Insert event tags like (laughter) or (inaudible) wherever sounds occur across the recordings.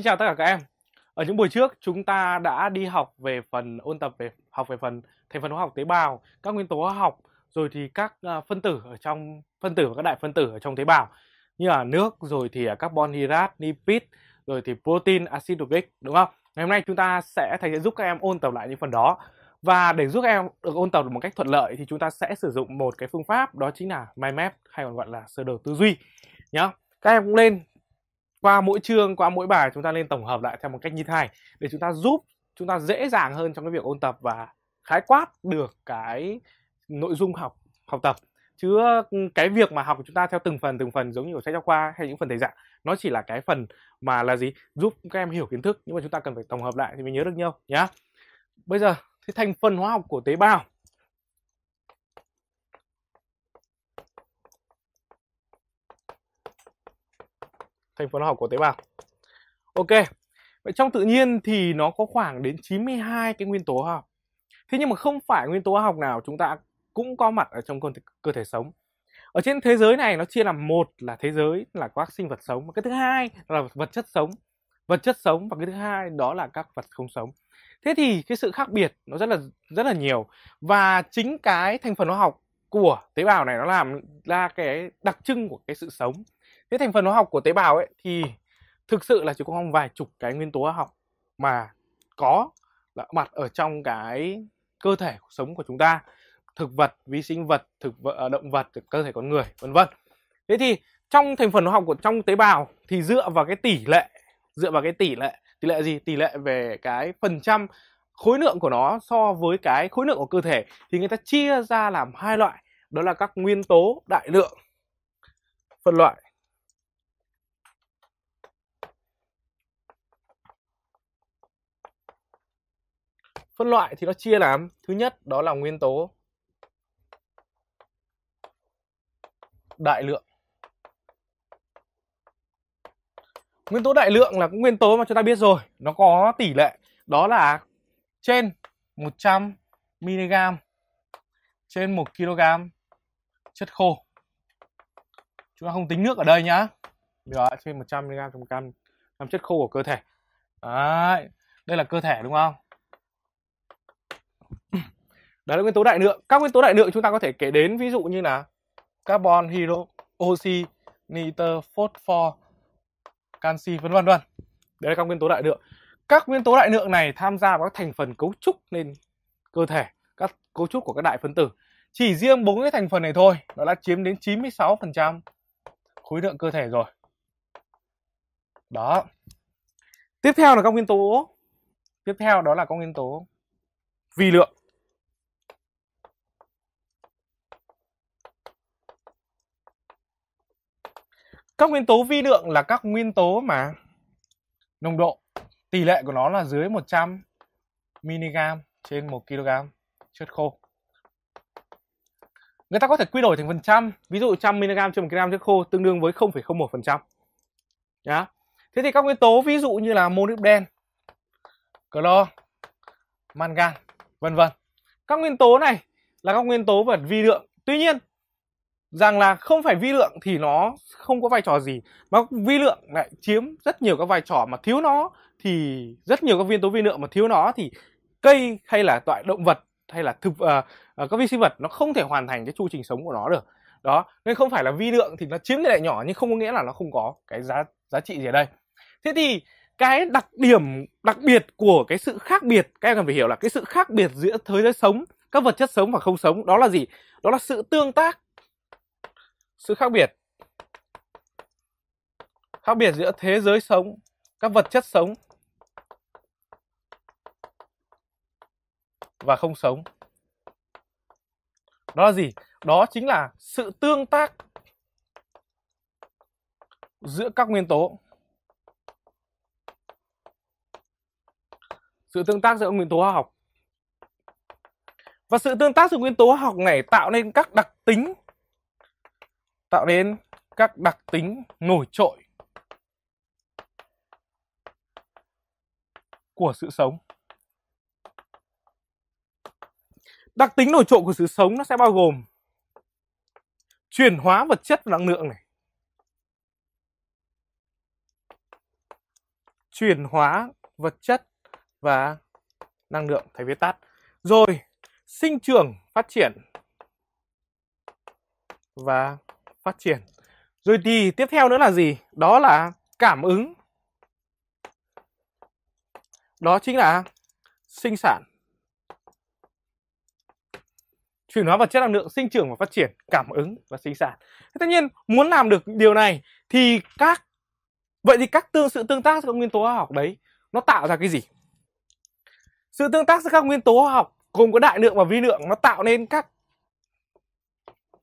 Xin chào tất cả các em. Ở những buổi trước chúng ta đã đi học về phần ôn tập về học về phần thành phần hóa học tế bào, các nguyên tố hóa học, rồi thì các à, phân tử ở trong phân tử và các đại phân tử ở trong tế bào như là nước, rồi thì à, carbon hydrate, lipid, rồi thì protein, axit nucleic, đúng không? Ngày hôm nay chúng ta sẽ thầy sẽ giúp các em ôn tập lại những phần đó. Và để giúp em được ôn tập được một cách thuận lợi thì chúng ta sẽ sử dụng một cái phương pháp đó chính là mind map hay còn gọi là sơ đồ tư duy nhá. Các em cũng nên qua mỗi chương qua mỗi bài chúng ta nên tổng hợp lại theo một cách như thế này để chúng ta giúp chúng ta dễ dàng hơn trong cái việc ôn tập và khái quát được cái nội dung học học tập chứ ừ, cái việc mà học của chúng ta theo từng phần từng phần giống như ở sách giáo khoa hay những phần thầy dạy nó chỉ là cái phần mà là gì giúp các em hiểu kiến thức nhưng mà chúng ta cần phải tổng hợp lại thì mới nhớ được nhau nhá bây giờ cái thành phần hóa học của tế bào thành phần hóa học của tế bào ok vậy trong tự nhiên thì nó có khoảng đến 92 cái nguyên tố hóa học thế nhưng mà không phải nguyên tố hóa học nào chúng ta cũng có mặt ở trong cơ thể, cơ thể sống ở trên thế giới này nó chia làm một là thế giới là các sinh vật sống và cái thứ hai là vật chất sống vật chất sống và cái thứ hai đó là các vật không sống thế thì cái sự khác biệt nó rất là rất là nhiều và chính cái thành phần hóa học của tế bào này nó làm ra cái đặc trưng của cái sự sống thế thành phần hóa học của tế bào ấy thì thực sự là chỉ có vài chục cái nguyên tố hóa học mà có là mặt ở trong cái cơ thể sống của chúng ta thực vật vi sinh vật thực vật à, động vật cơ thể con người vân vân thế thì trong thành phần hóa học của trong tế bào thì dựa vào cái tỷ lệ dựa vào cái tỷ lệ tỷ lệ gì tỷ lệ về cái phần trăm khối lượng của nó so với cái khối lượng của cơ thể thì người ta chia ra làm hai loại đó là các nguyên tố đại lượng phân loại phân loại thì nó chia làm thứ nhất đó là nguyên tố đại lượng nguyên tố đại lượng là cũng nguyên tố mà chúng ta biết rồi nó có tỷ lệ đó là trên 100 mg trên 1 kg chất khô chúng ta không tính nước ở đây nhá đó, trên 100 mg trong cam chất khô của cơ thể Đấy, đây là cơ thể đúng không đó là nguyên tố đại lượng. Các nguyên tố đại lượng chúng ta có thể kể đến ví dụ như là carbon, hydro, oxy, nitơ, phosphor, canxi vân vân vân. Đấy là các nguyên tố đại lượng. Các nguyên tố đại lượng này tham gia vào các thành phần cấu trúc nên cơ thể, các cấu trúc của các đại phân tử. Chỉ riêng bốn cái thành phần này thôi, nó đã chiếm đến 96% khối lượng cơ thể rồi. Đó. Tiếp theo là các nguyên tố. Tiếp theo đó là các nguyên tố vi lượng. Các nguyên tố vi lượng là các nguyên tố mà nồng độ tỷ lệ của nó là dưới 100 mg trên 1 kg chất khô. Người ta có thể quy đổi thành phần trăm, ví dụ 100 mg trên 1 kg chất khô tương đương với 0,01%. Nhá. Thế thì các nguyên tố ví dụ như là molybden, clo, mangan, vân vân. Các nguyên tố này là các nguyên tố vật vi lượng. Tuy nhiên, rằng là không phải vi lượng thì nó không có vai trò gì mà vi lượng lại chiếm rất nhiều các vai trò mà thiếu nó thì rất nhiều các viên tố vi lượng mà thiếu nó thì cây hay là loại động vật hay là thực uh, uh, các vi sinh vật nó không thể hoàn thành cái chu trình sống của nó được đó nên không phải là vi lượng thì nó chiếm tỷ lệ nhỏ nhưng không có nghĩa là nó không có cái giá giá trị gì ở đây thế thì cái đặc điểm đặc biệt của cái sự khác biệt các em cần phải hiểu là cái sự khác biệt giữa thế giới sống các vật chất sống và không sống đó là gì đó là sự tương tác sự khác biệt khác biệt giữa thế giới sống các vật chất sống và không sống đó là gì đó chính là sự tương tác giữa các nguyên tố sự tương tác giữa nguyên tố hóa học và sự tương tác giữa nguyên tố hóa học này tạo nên các đặc tính tạo nên các đặc tính nổi trội của sự sống. Đặc tính nổi trội của sự sống nó sẽ bao gồm chuyển hóa vật chất năng lượng này. Chuyển hóa vật chất và năng lượng thầy viết tắt. Rồi, sinh trưởng, phát triển và phát triển rồi thì tiếp theo nữa là gì đó là cảm ứng đó chính là sinh sản chuyển hóa vật chất năng lượng sinh trưởng và phát triển cảm ứng và sinh sản thế tất nhiên muốn làm được điều này thì các vậy thì các tương sự tương tác giữa các nguyên tố hóa học đấy nó tạo ra cái gì sự tương tác giữa các nguyên tố hóa học gồm có đại lượng và vi lượng nó tạo nên các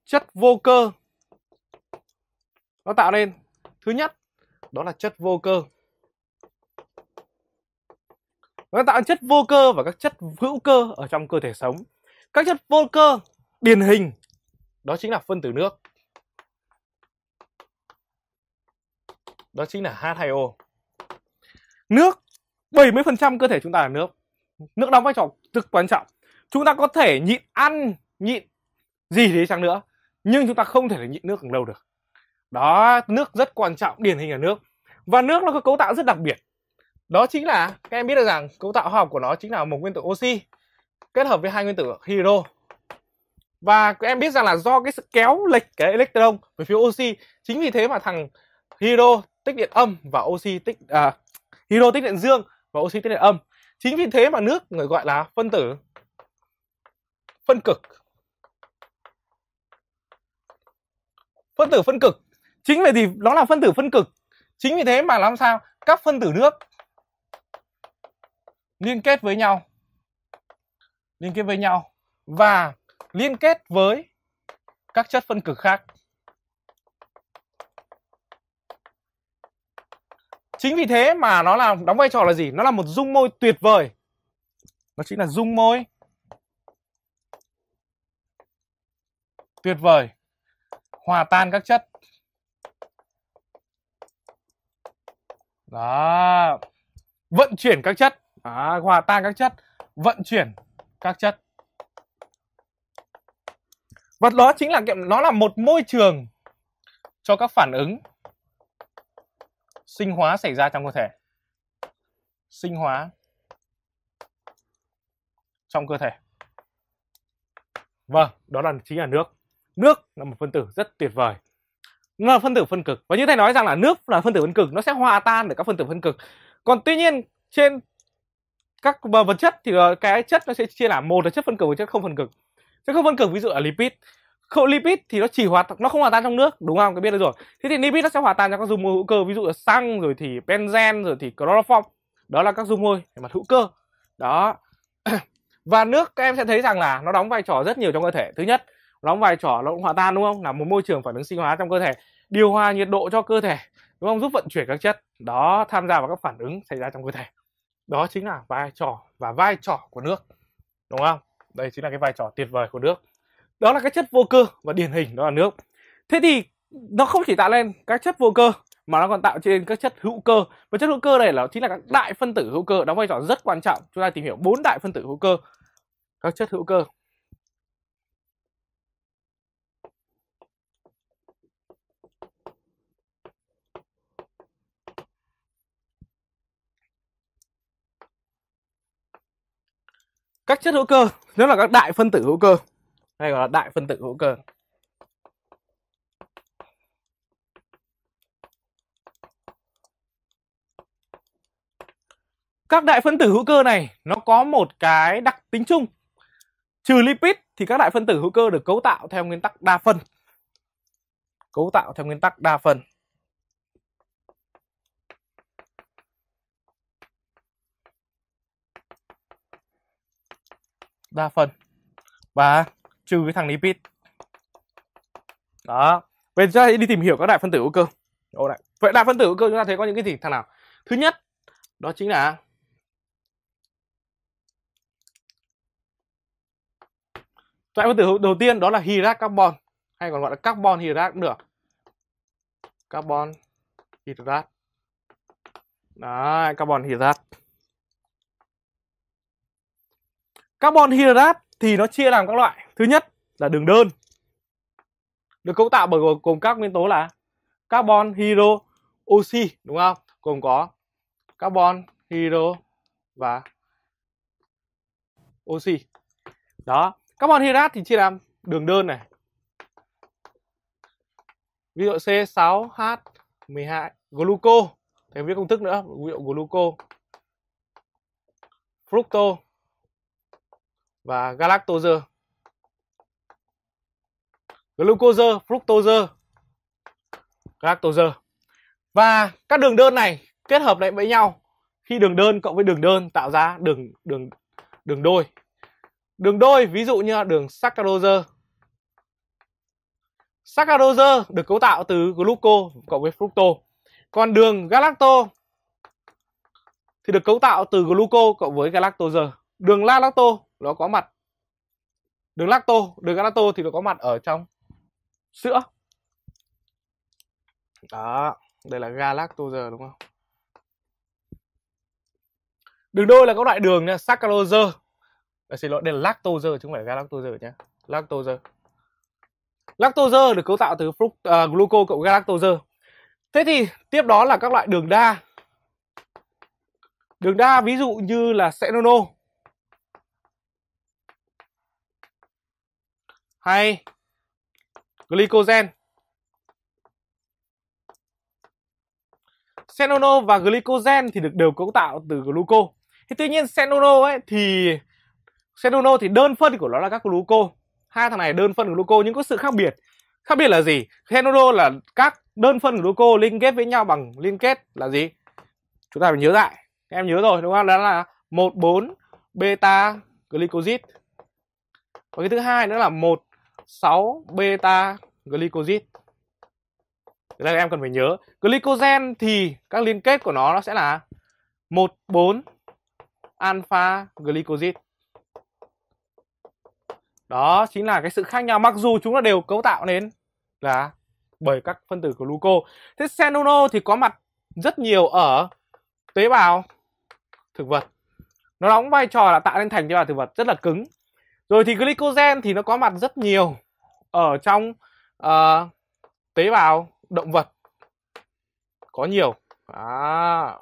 chất vô cơ nó tạo nên thứ nhất đó là chất vô cơ nó tạo chất vô cơ và các chất hữu cơ ở trong cơ thể sống các chất vô cơ điển hình đó chính là phân tử nước đó chính là H2O nước 70% cơ thể chúng ta là nước nước đóng vai trò cực quan trọng chúng ta có thể nhịn ăn nhịn gì đấy chăng nữa nhưng chúng ta không thể nhịn nước càng lâu được đó nước rất quan trọng điển hình ở nước và nước nó có cấu tạo rất đặc biệt đó chính là các em biết được rằng cấu tạo hóa học của nó chính là một nguyên tử oxy kết hợp với hai nguyên tử hydro và các em biết rằng là do cái sự kéo lệch cái electron về phía oxy chính vì thế mà thằng hydro tích điện âm và oxy tích à, hydro tích điện dương và oxy tích điện âm chính vì thế mà nước người gọi là phân tử phân cực phân tử phân cực chính vậy thì nó là phân tử phân cực chính vì thế mà làm sao các phân tử nước liên kết với nhau liên kết với nhau và liên kết với các chất phân cực khác chính vì thế mà nó là đóng vai trò là gì nó là một dung môi tuyệt vời nó chính là dung môi tuyệt vời hòa tan các chất đó vận chuyển các chất đó. hòa tan các chất vận chuyển các chất và đó chính là nó là một môi trường cho các phản ứng sinh hóa xảy ra trong cơ thể sinh hóa trong cơ thể vâng đó là chính là nước nước là một phân tử rất tuyệt vời là phân tử phân cực và như thầy nói rằng là nước là phân tử phân cực nó sẽ hòa tan được các phân tử phân cực còn tuy nhiên trên các vật chất thì ờ, cái chất nó sẽ chia làm một là chất phân cực và chất không phân cực chất không phân cực ví dụ là lipid không lipid thì nó chỉ hòa nó không hòa tan trong nước đúng không Cái biết được rồi thế thì lipid nó sẽ hòa tan trong các dung môi hữu cơ ví dụ là xăng rồi thì benzen rồi thì chloroform đó là các dung môi mặt hữu cơ đó (clears throat) và nước các em sẽ thấy rằng là nó đóng vai trò rất nhiều trong cơ thể thứ nhất đóng vai trò nó cũng hòa tan đúng không là một môi trường phản ứng sinh hóa trong cơ thể điều hòa nhiệt độ cho cơ thể đúng không giúp vận chuyển các chất đó tham gia vào các phản ứng xảy ra trong cơ thể đó chính là vai trò và vai trò của nước đúng không đây chính là cái vai trò tuyệt vời của nước đó là các chất vô cơ và điển hình đó là nước thế thì nó không chỉ tạo lên các chất vô cơ mà nó còn tạo trên các chất hữu cơ và chất hữu cơ này là chính là các đại phân tử hữu cơ đóng vai trò rất quan trọng chúng ta tìm hiểu bốn đại phân tử hữu cơ các chất hữu cơ các chất hữu cơ nhất là các đại phân tử hữu cơ hay gọi là đại phân tử hữu cơ các đại phân tử hữu cơ này nó có một cái đặc tính chung trừ lipid thì các đại phân tử hữu cơ được cấu tạo theo nguyên tắc đa phân cấu tạo theo nguyên tắc đa phân đa phần và trừ cái thằng lipid đó vậy chúng ta đi tìm hiểu các đại phân tử hữu cơ Ồ vậy đại phân tử hữu cơ chúng ta thấy có những cái gì thằng nào thứ nhất đó chính là đại phân tử đầu tiên đó là hydrat carbon hay còn gọi là carbon hydrat cũng được. Carbon hydrat. đó carbon hydrat. Carbon hydrate thì nó chia làm các loại. Thứ nhất là đường đơn. Được cấu tạo bởi gồm các nguyên tố là carbon, hydro, oxy đúng không? Gồm có carbon, hydro và oxy. Đó, carbon hydrate thì chia làm đường đơn này. Ví dụ C6H12 gluco, thêm viết công thức nữa, ví dụ gluco fructose và galactose glucose fructose galactose và các đường đơn này kết hợp lại với nhau khi đường đơn cộng với đường đơn tạo ra đường đường đường đôi đường đôi ví dụ như là đường saccharose saccharose được cấu tạo từ gluco cộng với fructo còn đường galacto thì được cấu tạo từ gluco cộng với galactose đường lactose nó có mặt đường lacto đường galato thì nó có mặt ở trong sữa đó đây là galactose đúng không đường đôi là các loại đường nha saccharose à, xin lỗi đây là lactose chứ không phải galactose nhé lactose lactose được cấu tạo từ fruct, uh, glucose cộng galactose thế thì tiếp đó là các loại đường đa đường đa ví dụ như là senonol hay glycogen. Xenono và glycogen thì được đều cấu tạo từ gluco. Thì tuy nhiên xenono ấy thì xenono thì đơn phân của nó là các gluco. Hai thằng này đơn phân gluco nhưng có sự khác biệt. Khác biệt là gì? Xenono là các đơn phân gluco liên kết với nhau bằng liên kết là gì? Chúng ta phải nhớ lại. Em nhớ rồi đúng không? Đó là 14 beta glycosid. Và cái thứ hai nữa là một 6 beta glycosid Thế là em cần phải nhớ Glycogen thì các liên kết của nó nó sẽ là 14 alpha glycosid Đó chính là cái sự khác nhau Mặc dù chúng nó đều cấu tạo nên là bởi các phân tử gluco Thế xenono thì có mặt rất nhiều ở tế bào thực vật Nó đóng vai trò là tạo nên thành tế bào thực vật rất là cứng rồi thì glycogen thì nó có mặt rất nhiều ở trong uh, tế bào động vật có nhiều à.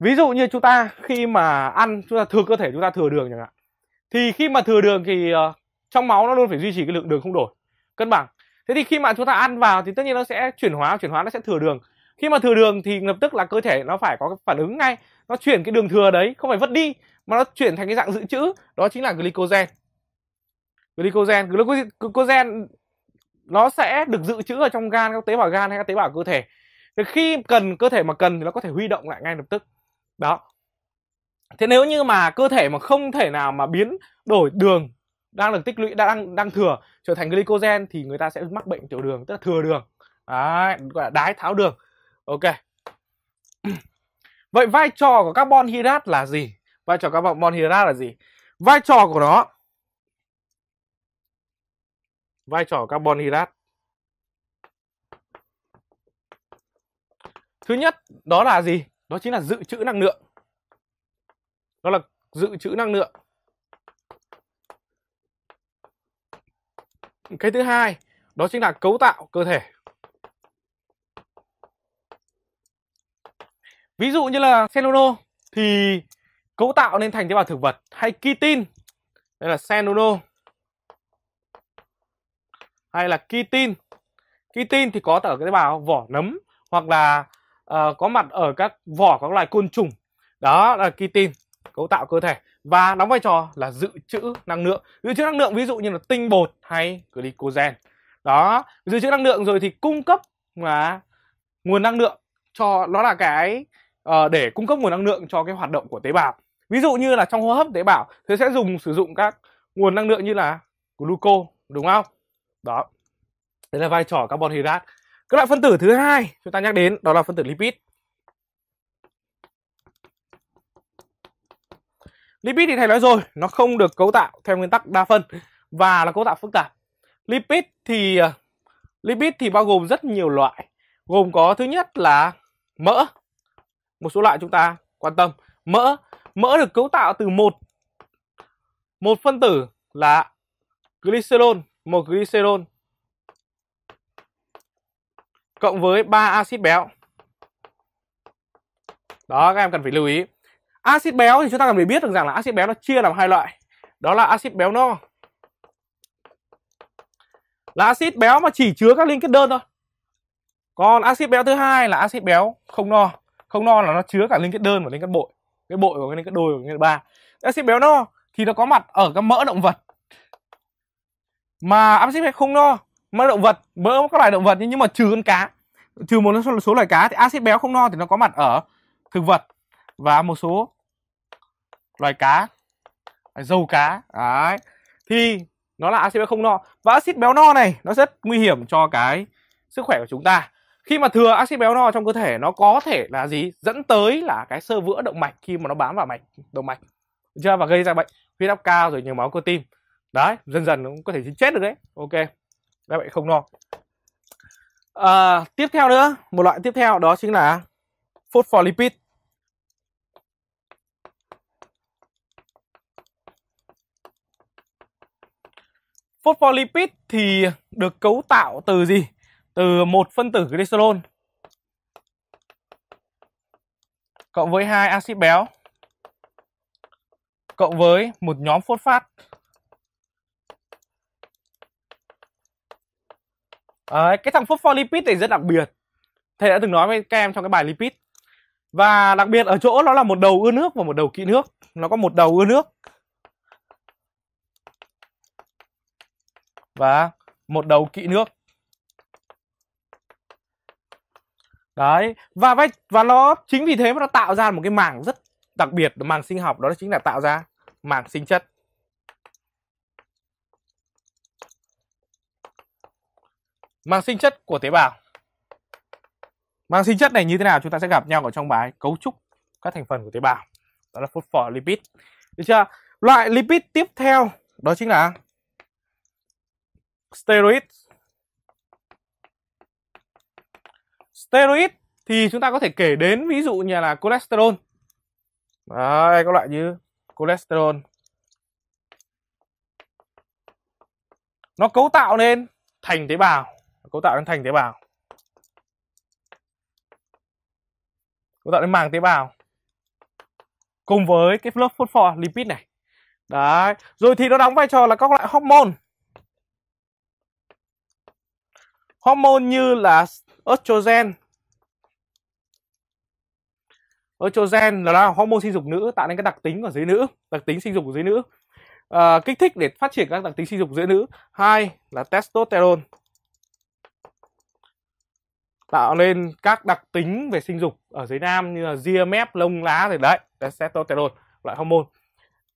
ví dụ như chúng ta khi mà ăn chúng ta thừa cơ thể chúng ta thừa đường chẳng hạn thì khi mà thừa đường thì uh, trong máu nó luôn phải duy trì cái lượng đường không đổi cân bằng thế thì khi mà chúng ta ăn vào thì tất nhiên nó sẽ chuyển hóa chuyển hóa nó sẽ thừa đường khi mà thừa đường thì lập tức là cơ thể nó phải có phản ứng ngay nó chuyển cái đường thừa đấy không phải vứt đi mà nó chuyển thành cái dạng dự trữ đó chính là glycogen glycogen glycogen nó sẽ được dự trữ ở trong gan các tế bào gan hay các tế bào cơ thể thì khi cần cơ thể mà cần thì nó có thể huy động lại ngay lập tức đó thế nếu như mà cơ thể mà không thể nào mà biến đổi đường đang được tích lũy đang đang thừa trở thành glycogen thì người ta sẽ mắc bệnh tiểu đường tức là thừa đường đấy, gọi là đái tháo đường Ok. Vậy vai trò của carbon hydrat là gì? Vai trò carbon hydrat là gì? Vai trò của nó Vai trò carbon hydrat Thứ nhất đó là gì? Đó chính là dự trữ năng lượng. Đó là dự trữ năng lượng. Cái thứ hai đó chính là cấu tạo cơ thể. ví dụ như là Senono thì cấu tạo nên thành tế bào thực vật hay kitin đây là Senono hay là kitin kitin thì có ở cái tế bào vỏ nấm hoặc là uh, có mặt ở các vỏ các loài côn trùng đó là kitin cấu tạo cơ thể và đóng vai trò là dự trữ năng lượng dự trữ năng lượng ví dụ như là tinh bột hay glycogen đó dự trữ năng lượng rồi thì cung cấp là nguồn năng lượng cho nó là cái uh, để cung cấp nguồn năng lượng cho cái hoạt động của tế bào ví dụ như là trong hô hấp tế bào thì sẽ dùng sử dụng các nguồn năng lượng như là gluco đúng không đó đấy là vai trò carbon hydrate các loại phân tử thứ hai chúng ta nhắc đến đó là phân tử lipid lipid thì thầy nói rồi nó không được cấu tạo theo nguyên tắc đa phân và là cấu tạo phức tạp lipid thì ờ, lipid thì bao gồm rất nhiều loại gồm có thứ nhất là mỡ một số loại chúng ta quan tâm mỡ mỡ được cấu tạo từ một một phân tử là glycerol một glycerol cộng với ba axit béo đó các em cần phải lưu ý axit béo thì chúng ta cần phải biết được rằng là axit béo nó chia làm hai loại đó là axit béo no là axit béo mà chỉ chứa các liên kết đơn thôi còn axit béo thứ hai là axit béo không no không no là nó chứa cả liên kết đơn và liên kết bội cái bội và cái liên kết đôi và liên kết ba axit béo no thì nó có mặt ở các mỡ động vật mà axit béo không no mỡ động vật mỡ các loài động vật nhưng mà trừ con cá trừ một số, số loài cá thì axit béo không no thì nó có mặt ở thực vật và một số loài cá dầu cá đấy thì nó là axit béo không no và axit béo no này nó rất nguy hiểm cho cái sức khỏe của chúng ta khi mà thừa axit béo no trong cơ thể nó có thể là gì dẫn tới là cái sơ vữa động mạch khi mà nó bám vào mạch động mạch chưa và gây ra bệnh huyết áp cao rồi nhiều máu cơ tim đấy dần dần nó cũng có thể chết được đấy ok các bạn không no à, tiếp theo nữa một loại tiếp theo đó chính là phospholipid phospholipid thì được cấu tạo từ gì từ một phân tử glycerol cộng với hai axit béo cộng với một nhóm phốt phát Đấy, cái thằng phospholipid này rất đặc biệt thầy đã từng nói với các em trong cái bài lipid và đặc biệt ở chỗ nó là một đầu ưa nước và một đầu kỵ nước nó có một đầu ưa nước và một đầu kỵ nước đấy và vách và nó chính vì thế mà nó tạo ra một cái mảng rất đặc biệt mảng sinh học đó chính là tạo ra mảng sinh chất màng sinh chất của tế bào màng sinh chất này như thế nào chúng ta sẽ gặp nhau ở trong bài cấu trúc các thành phần của tế bào đó là phosphor lipid được chưa loại lipid tiếp theo đó chính là steroid steroid thì chúng ta có thể kể đến ví dụ như là cholesterol Đấy, các loại như cholesterol nó cấu tạo nên thành tế bào cấu tạo nên thành tế bào cấu tạo nên màng tế bào cùng với cái lớp phốt lipid này đấy rồi thì nó đóng vai trò là các loại hormone hormone như là estrogen estrogen là, là hormone sinh dục nữ tạo nên các đặc tính của giới nữ đặc tính sinh dục của giới nữ à, kích thích để phát triển các đặc tính sinh dục giới nữ hai là testosterone tạo nên các đặc tính về sinh dục ở giới nam như là ria mép lông lá rồi đấy testosterone loại hormone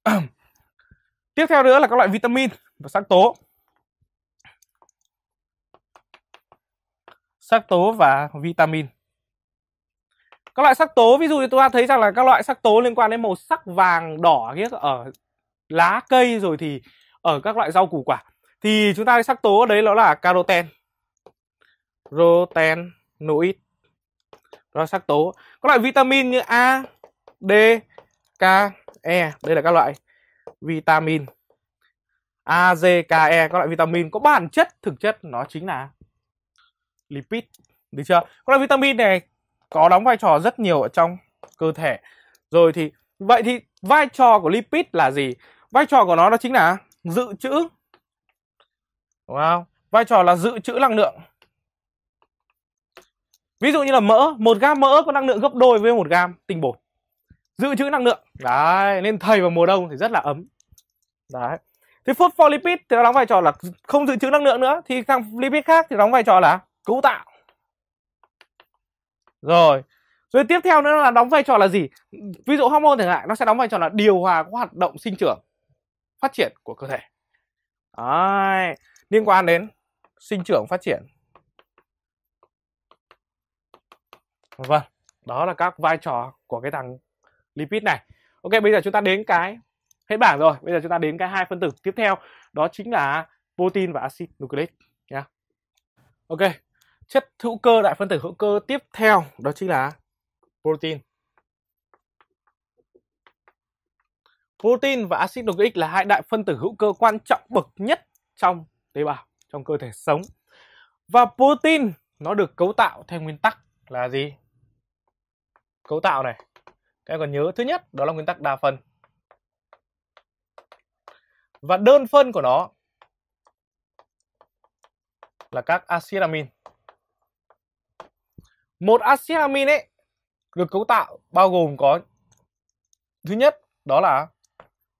(clears throat) tiếp theo nữa là các loại vitamin và sắc tố sắc tố và vitamin các loại sắc tố ví dụ như chúng ta thấy rằng là các loại sắc tố liên quan đến màu sắc vàng đỏ kia ở lá cây rồi thì ở các loại rau củ quả thì chúng ta thấy sắc tố đấy đó là caroten rotenoid đó là sắc tố các loại vitamin như a d k e đây là các loại vitamin a d k e các loại vitamin có bản chất thực chất nó chính là lipid được chưa còn là vitamin này có đóng vai trò rất nhiều ở trong cơ thể rồi thì vậy thì vai trò của lipid là gì vai trò của nó đó chính là dự trữ đúng không vai trò là dự trữ năng lượng ví dụ như là mỡ một gam mỡ có năng lượng gấp đôi với một gam tinh bột dự trữ năng lượng đấy nên thầy vào mùa đông thì rất là ấm đấy thì phospholipid thì nó đóng vai trò là không dự trữ năng lượng nữa thì thằng lipid khác thì đóng vai trò là cấu tạo rồi rồi tiếp theo nữa là đóng vai trò là gì ví dụ hormone chẳng hạn nó sẽ đóng vai trò là điều hòa các hoạt động sinh trưởng phát triển của cơ thể Đấy. liên quan đến sinh trưởng phát triển vâng đó là các vai trò của cái thằng lipid này ok bây giờ chúng ta đến cái hết bảng rồi bây giờ chúng ta đến cái hai phân tử tiếp theo đó chính là protein và axit nucleic nhá yeah. ok chất hữu cơ đại phân tử hữu cơ tiếp theo đó chính là protein protein và axit nucleic là hai đại phân tử hữu cơ quan trọng bậc nhất trong tế bào trong cơ thể sống và protein nó được cấu tạo theo nguyên tắc là gì cấu tạo này các em còn nhớ thứ nhất đó là nguyên tắc đa phân và đơn phân của nó là các axit amin một axit amin ấy được cấu tạo bao gồm có thứ nhất đó là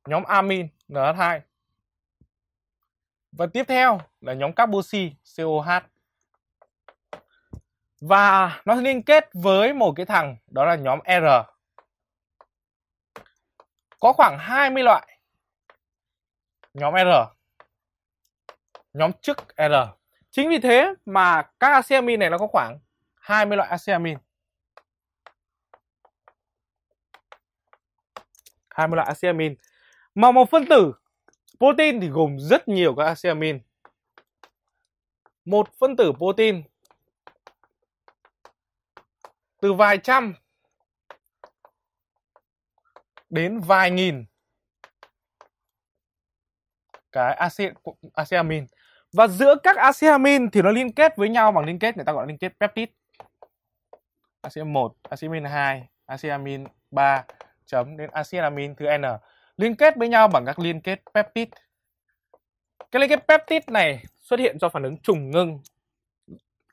nhóm amin NH2 và tiếp theo là nhóm carboxy COH và nó liên kết với một cái thằng đó là nhóm R có khoảng 20 loại nhóm R nhóm chức R chính vì thế mà các amin này nó có khoảng 20 loại aceamin 20 loại aceamin mà một phân tử protein thì gồm rất nhiều các aceamin một phân tử protein từ vài trăm đến vài nghìn cái acid aceamin và giữa các aceamin thì nó liên kết với nhau bằng liên kết người ta gọi là liên kết peptide ASEAN 1, ASEAN 2, ASEAN 3 chấm đến ASEAN thứ N liên kết với nhau bằng các liên kết peptide. Cái liên kết peptide này xuất hiện do phản ứng trùng ngưng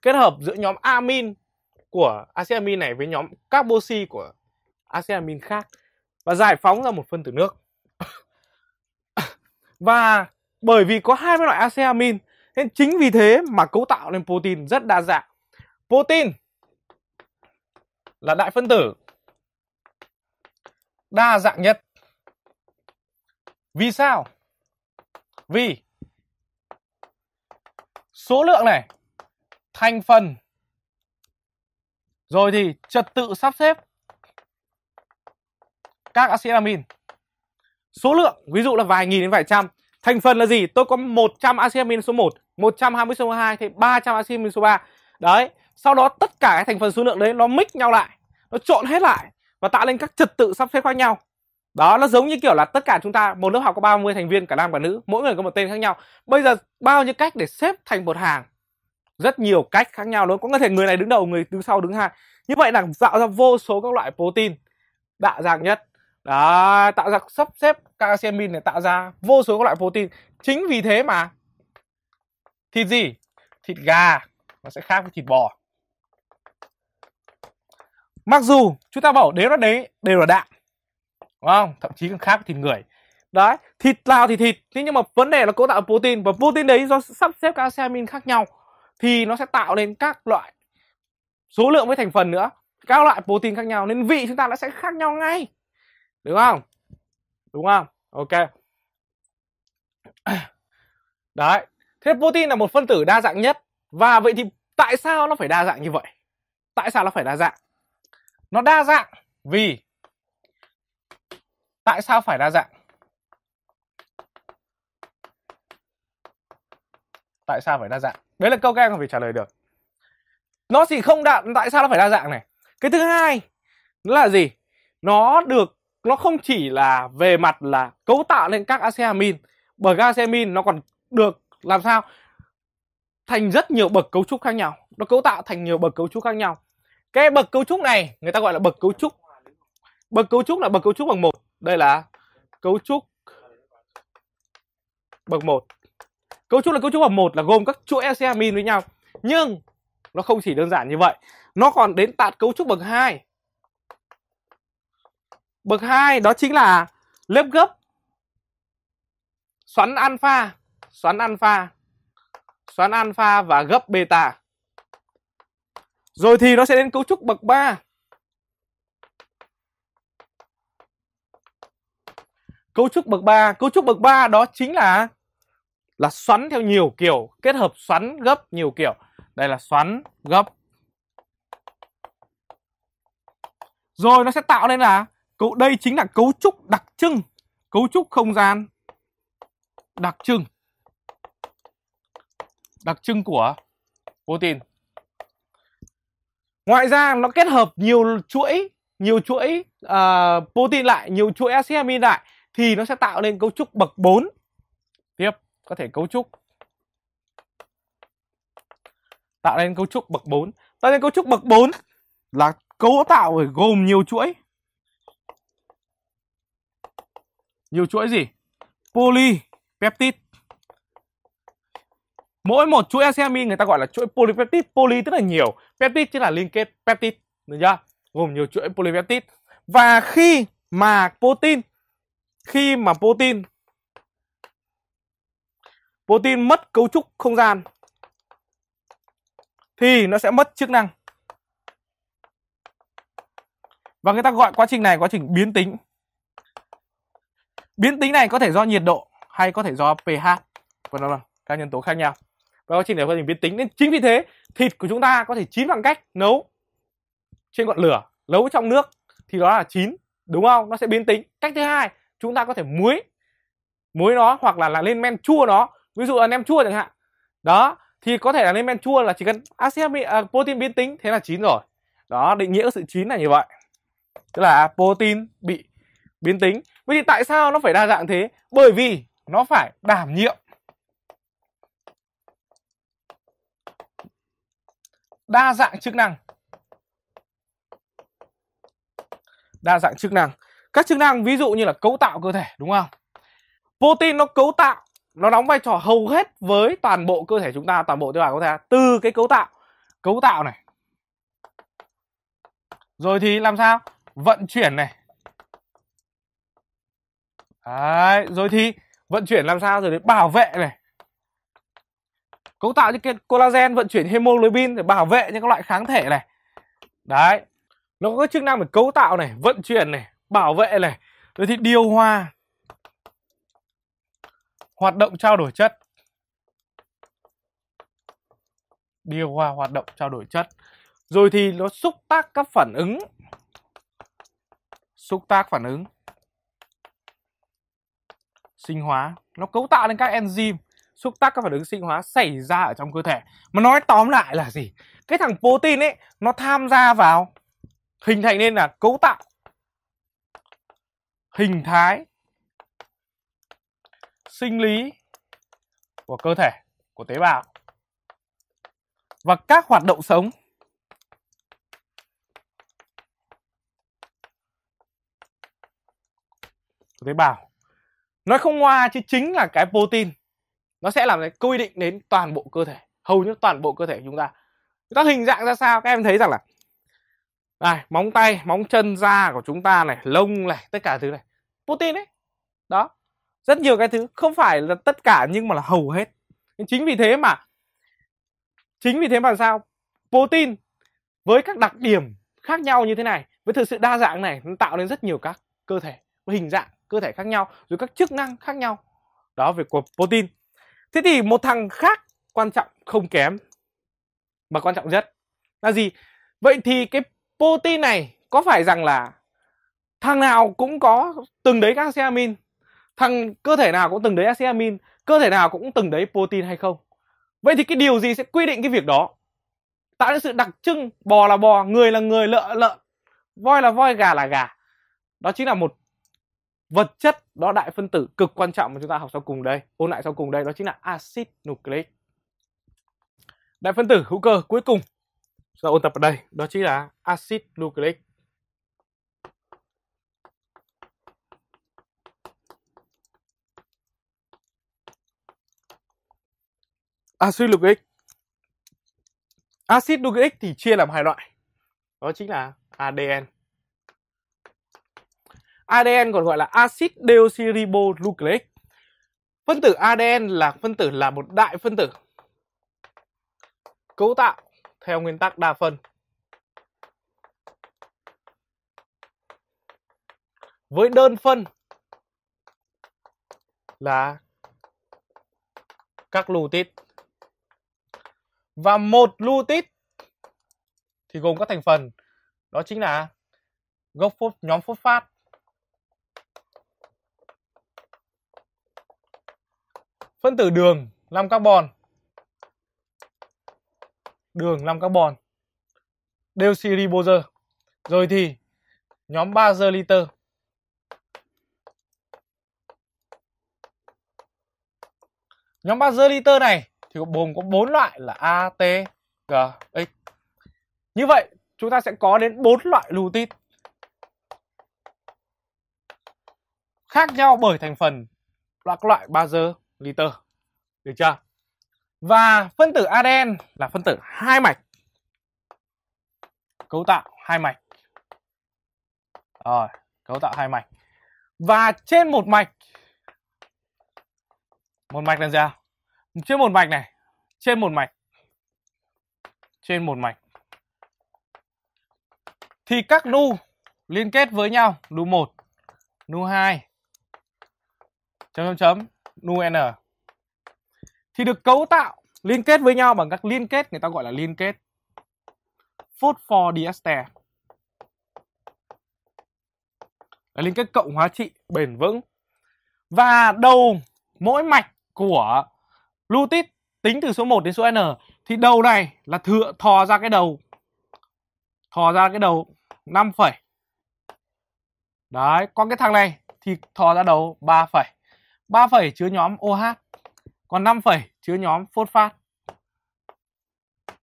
kết hợp giữa nhóm amin của aceamin này với nhóm carboxy của aceamin khác và giải phóng ra một phân tử nước. (laughs) và bởi vì có hai loại aceamin nên chính vì thế mà cấu tạo nên protein rất đa dạng. Protein là đại phân tử đa dạng nhất. Vì sao? Vì số lượng này, thành phần, rồi thì trật tự sắp xếp các acetamine. Số lượng, ví dụ là vài nghìn đến vài trăm. Thành phần là gì? Tôi có 100 acetamine số 1, 120 số 2 thì 300 acetamine số 3. Đấy, sau đó tất cả các thành phần số lượng đấy nó mix nhau lại nó trộn hết lại và tạo lên các trật tự sắp xếp khác nhau đó nó giống như kiểu là tất cả chúng ta một lớp học có 30 thành viên cả nam cả nữ mỗi người có một tên khác nhau bây giờ bao nhiêu cách để xếp thành một hàng rất nhiều cách khác nhau luôn có thể người này đứng đầu người đứng sau đứng hai như vậy là tạo ra vô số các loại protein đa dạng nhất đó tạo ra sắp xếp cacamin để tạo ra vô số các loại protein chính vì thế mà thịt gì thịt gà nó sẽ khác với thịt bò mặc dù chúng ta bảo đấy nó đấy đều là đạm đúng không thậm chí còn khác với thịt người đấy thịt nào thì thịt thế nhưng mà vấn đề là cấu tạo protein và protein đấy do sắp xếp các amin khác nhau thì nó sẽ tạo nên các loại số lượng với thành phần nữa các loại protein khác nhau nên vị chúng ta nó sẽ khác nhau ngay đúng không đúng không ok (clears throat) đấy thế protein là một phân tử đa dạng nhất và vậy thì tại sao nó phải đa dạng như vậy tại sao nó phải đa dạng nó đa dạng vì tại sao phải đa dạng? Tại sao phải đa dạng? Đấy là câu các em không phải trả lời được. Nó chỉ không đa tại sao nó phải đa dạng này? Cái thứ hai là gì? Nó được nó không chỉ là về mặt là cấu tạo lên các aceamin bởi các aceamin nó còn được làm sao thành rất nhiều bậc cấu trúc khác nhau nó cấu tạo thành nhiều bậc cấu trúc khác nhau cái bậc cấu trúc này người ta gọi là bậc cấu trúc bậc cấu trúc là bậc cấu trúc bằng một đây là cấu trúc bậc một cấu trúc là cấu trúc bậc một là gồm các chuỗi amin với nhau nhưng nó không chỉ đơn giản như vậy nó còn đến tạt cấu trúc bậc hai bậc hai đó chính là lớp gấp xoắn alpha xoắn alpha xoắn alpha và gấp beta rồi thì nó sẽ đến cấu trúc bậc 3. Cấu trúc bậc 3, cấu trúc bậc 3 đó chính là là xoắn theo nhiều kiểu, kết hợp xoắn gấp nhiều kiểu. Đây là xoắn gấp. Rồi nó sẽ tạo nên là cấu đây chính là cấu trúc đặc trưng, cấu trúc không gian đặc trưng. Đặc trưng của protein ngoại ra nó kết hợp nhiều chuỗi nhiều chuỗi uh, protein lại nhiều chuỗi acid amin lại thì nó sẽ tạo nên cấu trúc bậc 4 tiếp có thể cấu trúc tạo nên cấu trúc bậc 4 tạo nên cấu trúc bậc 4 là cấu tạo gồm nhiều chuỗi nhiều chuỗi gì polypeptide mỗi một chuỗi SMI người ta gọi là chuỗi polypeptide poly tức là nhiều peptide chính là liên kết peptide được chưa gồm nhiều chuỗi polypeptide và khi mà protein khi mà protein protein mất cấu trúc không gian thì nó sẽ mất chức năng và người ta gọi quá trình này quá trình biến tính biến tính này có thể do nhiệt độ hay có thể do pH vân vân vâng. các nhân tố khác nhau và quá trình này quá trình biến tính nên chính vì thế thịt của chúng ta có thể chín bằng cách nấu trên ngọn lửa nấu trong nước thì đó là chín đúng không nó sẽ biến tính cách thứ hai chúng ta có thể muối muối nó hoặc là là lên men chua nó ví dụ là nem chua chẳng hạn đó thì có thể là lên men chua là chỉ cần axit à, protein biến tính thế là chín rồi đó định nghĩa sự chín là như vậy tức là protein bị biến tính vậy thì tại sao nó phải đa dạng thế bởi vì nó phải đảm nhiệm đa dạng chức năng đa dạng chức năng các chức năng ví dụ như là cấu tạo cơ thể đúng không protein nó cấu tạo nó đóng vai trò hầu hết với toàn bộ cơ thể chúng ta toàn bộ tế bào cơ thể từ cái cấu tạo cấu tạo này rồi thì làm sao vận chuyển này Đấy, rồi thì vận chuyển làm sao rồi để bảo vệ này cấu tạo những cái collagen vận chuyển hemoglobin để bảo vệ những các loại kháng thể này đấy nó có chức năng để cấu tạo này vận chuyển này bảo vệ này rồi thì điều hòa hoạt động trao đổi chất điều hòa hoạt động trao đổi chất rồi thì nó xúc tác các phản ứng xúc tác phản ứng sinh hóa nó cấu tạo lên các enzyme xúc tác các phản ứng sinh hóa xảy ra ở trong cơ thể mà nói tóm lại là gì cái thằng protein ấy nó tham gia vào hình thành nên là cấu tạo hình thái sinh lý của cơ thể của tế bào và các hoạt động sống của tế bào nói không ngoa chứ chính là cái protein nó sẽ làm cái quy định đến toàn bộ cơ thể hầu như toàn bộ cơ thể của chúng ta các hình dạng ra sao các em thấy rằng là này móng tay móng chân da của chúng ta này lông này tất cả thứ này protein ấy đó rất nhiều cái thứ không phải là tất cả nhưng mà là hầu hết chính vì thế mà chính vì thế mà sao protein với các đặc điểm khác nhau như thế này với thực sự đa dạng này nó tạo nên rất nhiều các cơ thể hình dạng cơ thể khác nhau rồi các chức năng khác nhau đó về của protein Thế thì một thằng khác quan trọng không kém mà quan trọng nhất là gì? Vậy thì cái protein này có phải rằng là thằng nào cũng có từng đấy các amin thằng cơ thể nào cũng từng đấy amin cơ thể nào cũng từng đấy protein hay không? Vậy thì cái điều gì sẽ quy định cái việc đó? Tạo nên sự đặc trưng bò là bò, người là người, lợn lợn, voi là voi, gà là gà. Đó chính là một vật chất đó đại phân tử cực quan trọng mà chúng ta học sau cùng đây ôn lại sau cùng đây đó chính là axit nucleic đại phân tử hữu cơ cuối cùng chúng ta ôn tập ở đây đó chính là axit nucleic axit nucleic axit nucleic thì chia làm hai loại đó chính là ADN ADN còn gọi là axit deoxyribonucleic. Phân tử ADN là phân tử là một đại phân tử cấu tạo theo nguyên tắc đa phân. Với đơn phân là các lutit. Và một lutit thì gồm các thành phần đó chính là gốc phốt, nhóm phốt phát phân tử đường 5 carbon đường 5 carbon deuteribozer rồi thì nhóm bazoliter nhóm bazoliter này thì gồm có bốn loại là A, T, G, X như vậy chúng ta sẽ có đến bốn loại lutit khác nhau bởi thành phần loại các loại bazơ liter được chưa và phân tử ADN là phân tử hai mạch cấu tạo hai mạch rồi cấu tạo hai mạch và trên một mạch một mạch là sao trên một mạch này trên một mạch trên một mạch thì các nu liên kết với nhau nu một, nu hai, chấm chấm chấm Nu N thì được cấu tạo liên kết với nhau bằng các liên kết người ta gọi là liên kết phosphodiester là liên kết cộng hóa trị bền vững và đầu mỗi mạch của lutit tính từ số 1 đến số n thì đầu này là thừa thò ra cái đầu thò ra cái đầu 5 phẩy đấy còn cái thằng này thì thò ra đầu 3 phẩy 3 phẩy chứa nhóm OH còn 5 phẩy chứa nhóm phosphat.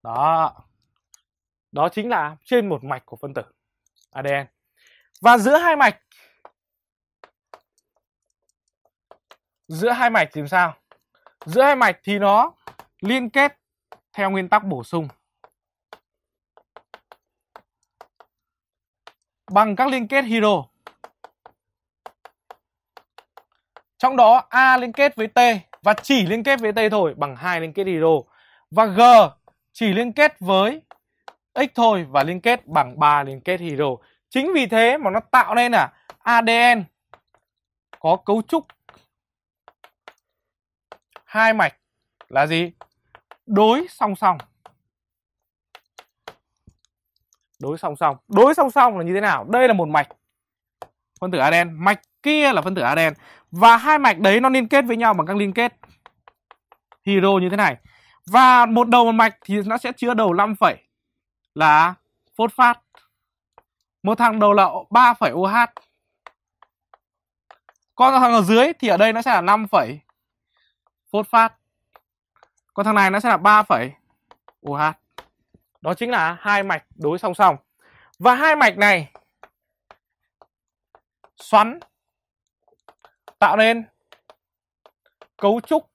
đó đó chính là trên một mạch của phân tử ADN và giữa hai mạch giữa hai mạch thì sao giữa hai mạch thì nó liên kết theo nguyên tắc bổ sung bằng các liên kết hydro Trong đó A liên kết với T và chỉ liên kết với T thôi bằng hai liên kết hydro. Và G chỉ liên kết với X thôi và liên kết bằng ba liên kết hydro. Chính vì thế mà nó tạo nên là ADN có cấu trúc hai mạch là gì? Đối song song. Đối song song. Đối song song là như thế nào? Đây là một mạch phân tử ADN, mạch kia là phân tử ADN và hai mạch đấy nó liên kết với nhau bằng các liên kết hydro như thế này và một đầu một mạch thì nó sẽ chứa đầu 5 phẩy là phốt phát một thằng đầu là 3 phẩy OH còn thằng ở dưới thì ở đây nó sẽ là 5 phẩy phốt phát còn thằng này nó sẽ là 3 phẩy OH đó chính là hai mạch đối song song và hai mạch này xoắn tạo nên cấu trúc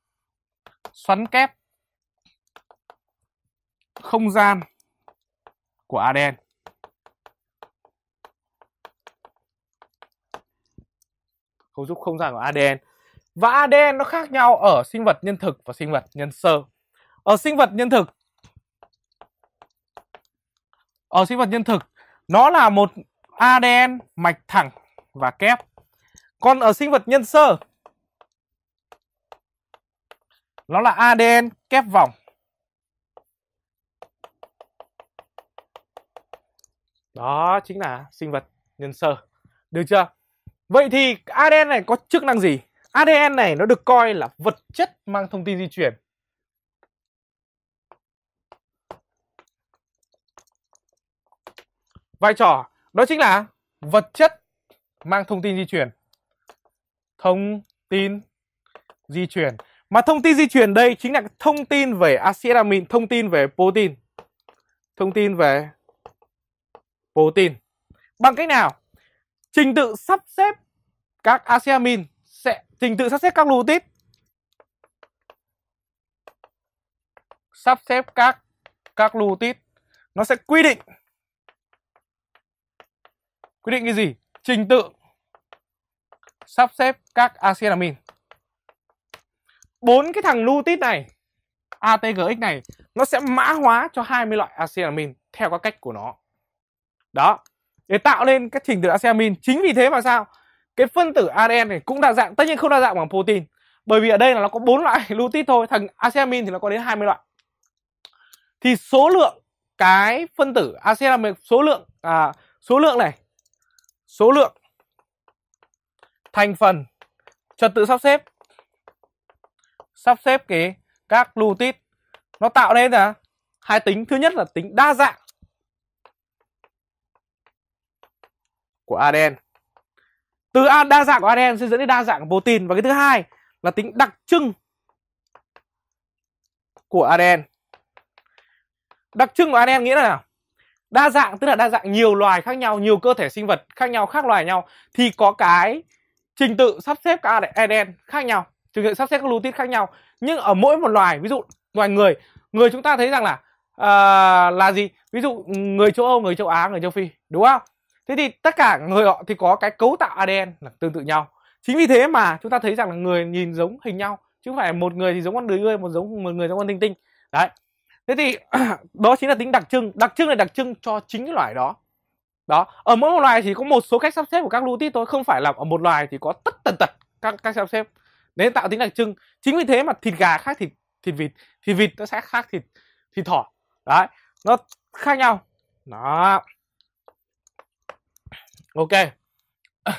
xoắn kép không gian của ADN. Cấu trúc không gian của ADN. Và ADN nó khác nhau ở sinh vật nhân thực và sinh vật nhân sơ. Ở sinh vật nhân thực ở sinh vật nhân thực nó là một ADN mạch thẳng và kép còn ở sinh vật nhân sơ Nó là ADN kép vòng Đó chính là sinh vật nhân sơ Được chưa? Vậy thì ADN này có chức năng gì? ADN này nó được coi là vật chất mang thông tin di chuyển Vai trò đó chính là vật chất mang thông tin di chuyển thông tin di chuyển mà thông tin di chuyển đây chính là thông tin về axit amin thông tin về protein thông tin về protein bằng cách nào trình tự sắp xếp các axit amin sẽ trình tự sắp xếp các lutit sắp xếp các các lutit nó sẽ quy định quy định cái gì trình tự sắp xếp các axit amin. Bốn cái thằng lutit này ATGX này nó sẽ mã hóa cho 20 loại aceamin theo các cách của nó. Đó. Để tạo nên các trình tự aceamin. Chính vì thế mà sao? Cái phân tử ADN này cũng đa dạng, tất nhiên không đa dạng bằng protein. Bởi vì ở đây là nó có bốn (laughs) loại lutit thôi, thằng aceamin thì nó có đến 20 loại. Thì số lượng cái phân tử aceamin số lượng à, số lượng này số lượng thành phần trật tự sắp xếp sắp xếp cái các glutit nó tạo nên là hai tính thứ nhất là tính đa dạng của ADN từ đa dạng của ADN sẽ dẫn đến đa dạng của protein và cái thứ hai là tính đặc trưng của ADN đặc trưng của ADN nghĩa là nào đa dạng tức là đa dạng nhiều loài khác nhau nhiều cơ thể sinh vật khác nhau khác loài nhau thì có cái trình tự sắp xếp các ADN khác nhau trình tự sắp xếp các lutein khác nhau nhưng ở mỗi một loài ví dụ loài người người chúng ta thấy rằng là uh, là gì ví dụ người châu Âu người châu Á người châu Phi đúng không thế thì tất cả người họ thì có cái cấu tạo ADN là tương tự nhau chính vì thế mà chúng ta thấy rằng là người nhìn giống hình nhau chứ không phải một người thì giống con đười ơi, một giống một người giống con tinh tinh đấy thế thì (clears throat) đó chính là tính đặc trưng đặc trưng là đặc trưng cho chính cái loài đó đó ở mỗi một loài thì có một số cách sắp xếp của các lưu thôi không phải là ở một loài thì có tất tần tật các cách sắp xếp nên tạo tính đặc trưng chính vì thế mà thịt gà khác thịt thịt vịt thịt vịt nó sẽ khác thịt thịt thỏ đấy nó khác nhau đó ok (coughs)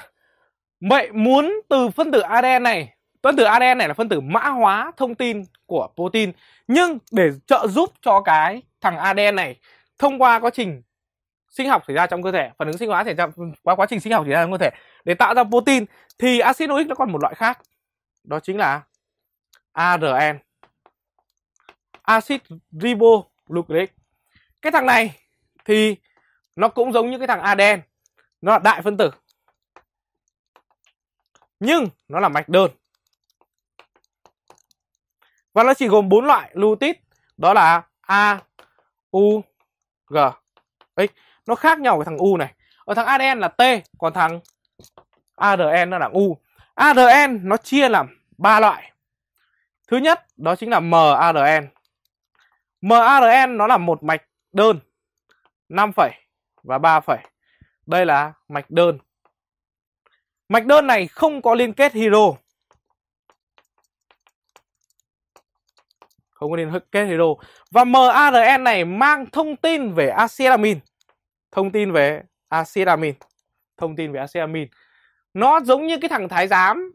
vậy muốn từ phân tử ADN này phân tử ADN này là phân tử mã hóa thông tin của protein nhưng để trợ giúp cho cái thằng ADN này thông qua quá trình sinh học xảy ra trong cơ thể phản ứng sinh hóa xảy ra qua quá trình sinh học xảy ra trong cơ thể để tạo ra protein thì axit oleic nó còn một loại khác đó chính là ARN axit ribonucleic cái thằng này thì nó cũng giống như cái thằng ADN nó là đại phân tử nhưng nó là mạch đơn và nó chỉ gồm bốn loại lutit đó là A U G X nó khác nhau với thằng U này ở thằng ADN là T còn thằng adn nó là U adn nó chia làm ba loại thứ nhất đó chính là MARN MARN nó là một mạch đơn 5 phẩy và 3 phẩy đây là mạch đơn mạch đơn này không có liên kết hydro không có liên kết hydro và MARN này mang thông tin về acetamin thông tin về acid amin thông tin về acid amin nó giống như cái thằng thái giám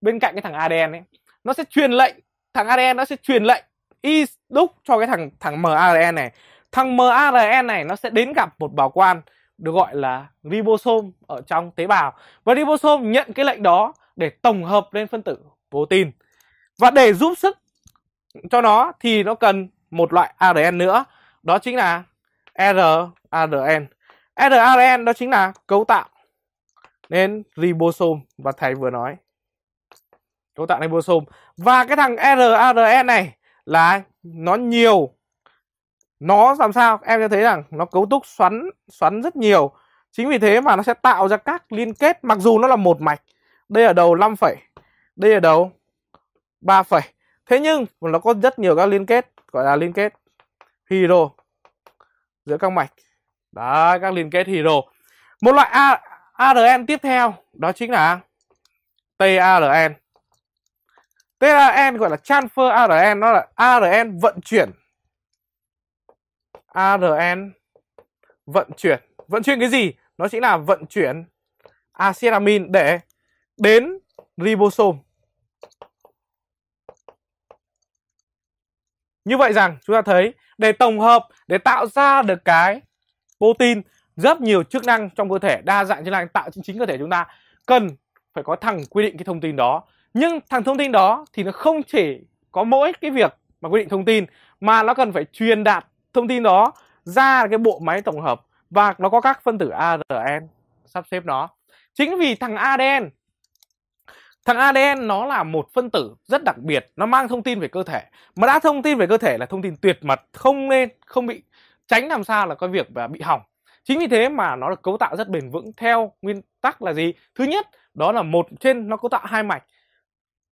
bên cạnh cái thằng ADN ấy nó sẽ truyền lệnh thằng ADN nó sẽ truyền lệnh y đúc cho cái thằng thằng mRNA này thằng mRNA này nó sẽ đến gặp một bảo quan được gọi là ribosome ở trong tế bào và ribosome nhận cái lệnh đó để tổng hợp lên phân tử protein và để giúp sức cho nó thì nó cần một loại ARN nữa đó chính là rRNA SRAN đó chính là cấu tạo nên ribosome và thầy vừa nói cấu tạo ribosome và cái thằng RARN này là nó nhiều nó làm sao em cho thấy rằng nó cấu trúc xoắn xoắn rất nhiều chính vì thế mà nó sẽ tạo ra các liên kết mặc dù nó là một mạch đây ở đầu 5 phẩy đây ở đầu 3 phẩy thế nhưng nó có rất nhiều các liên kết gọi là liên kết hydro giữa các mạch đó, các liên kết hero. Một loại A, ARN tiếp theo đó chính là TARN. TARN gọi là transfer ARN, nó là ARN vận chuyển. ARN vận chuyển. Vận chuyển cái gì? Nó chính là vận chuyển acetamin để đến ribosome. Như vậy rằng chúng ta thấy để tổng hợp để tạo ra được cái protein rất nhiều chức năng trong cơ thể đa dạng chức năng tạo chính chính cơ thể chúng ta cần phải có thằng quy định cái thông tin đó nhưng thằng thông tin đó thì nó không chỉ có mỗi cái việc mà quy định thông tin mà nó cần phải truyền đạt thông tin đó ra cái bộ máy tổng hợp và nó có các phân tử ADN sắp xếp nó chính vì thằng ADN thằng ADN nó là một phân tử rất đặc biệt nó mang thông tin về cơ thể mà đã thông tin về cơ thể là thông tin tuyệt mật không nên không bị tránh làm sao là cái việc bị hỏng chính vì thế mà nó được cấu tạo rất bền vững theo nguyên tắc là gì thứ nhất đó là một trên nó cấu tạo hai mạch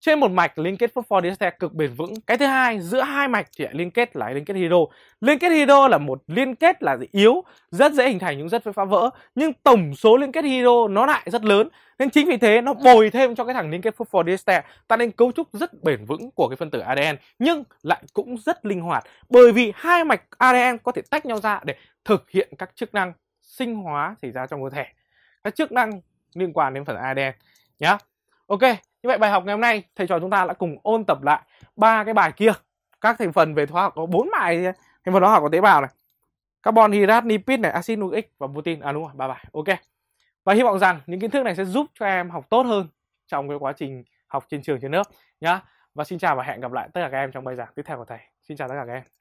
trên một mạch liên kết phosphodiester cực bền vững cái thứ hai giữa hai mạch thì lại liên kết là liên kết hydro liên kết hydro là một liên kết là yếu rất dễ hình thành những rất với phá vỡ nhưng tổng số liên kết hydro nó lại rất lớn nên chính vì thế nó bồi thêm cho cái thằng liên kết phosphodiester tạo nên cấu trúc rất bền vững của cái phân tử ADN nhưng lại cũng rất linh hoạt bởi vì hai mạch ADN có thể tách nhau ra để thực hiện các chức năng sinh hóa xảy ra trong cơ thể các chức năng liên quan đến phần ADN nhá ok như vậy bài học ngày hôm nay thầy trò chúng ta đã cùng ôn tập lại ba cái bài kia. Các thành phần về hóa học có bốn bài thành phần hóa học của tế bào này. Carbon, hydrat, lipid này, axit nucleic và protein. À đúng rồi, ba bài. Ok. Và hy vọng rằng những kiến thức này sẽ giúp cho em học tốt hơn trong cái quá trình học trên trường trên nước nhá. Và xin chào và hẹn gặp lại tất cả các em trong bài giảng tiếp theo của thầy. Xin chào tất cả các em.